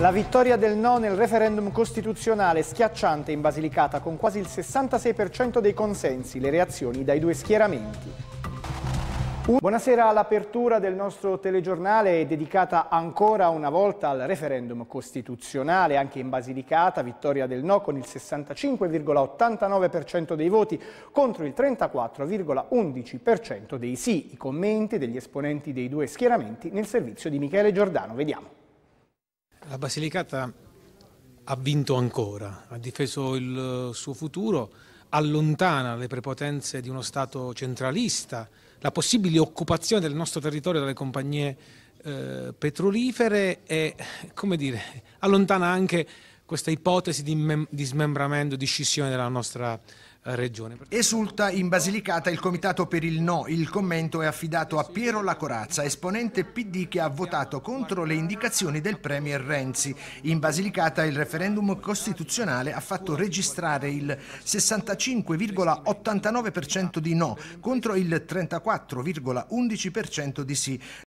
La vittoria del no nel referendum costituzionale schiacciante in Basilicata con quasi il 66% dei consensi, le reazioni dai due schieramenti. Buonasera l'apertura del nostro telegiornale è dedicata ancora una volta al referendum costituzionale, anche in Basilicata, vittoria del no con il 65,89% dei voti contro il 34,11% dei sì. I commenti degli esponenti dei due schieramenti nel servizio di Michele Giordano. Vediamo. La Basilicata ha vinto ancora, ha difeso il eh, suo futuro, allontana le prepotenze di uno Stato centralista, la possibile occupazione del nostro territorio dalle compagnie eh, petrolifere e, come dire, allontana anche questa ipotesi di, di smembramento, di scissione della nostra eh, regione. Esulta in Basilicata il comitato per il no. Il commento è affidato a Piero Lacorazza, esponente PD che ha votato contro le indicazioni del Premier Renzi. In Basilicata il referendum costituzionale ha fatto registrare il 65,89% di no contro il 34,11% di sì.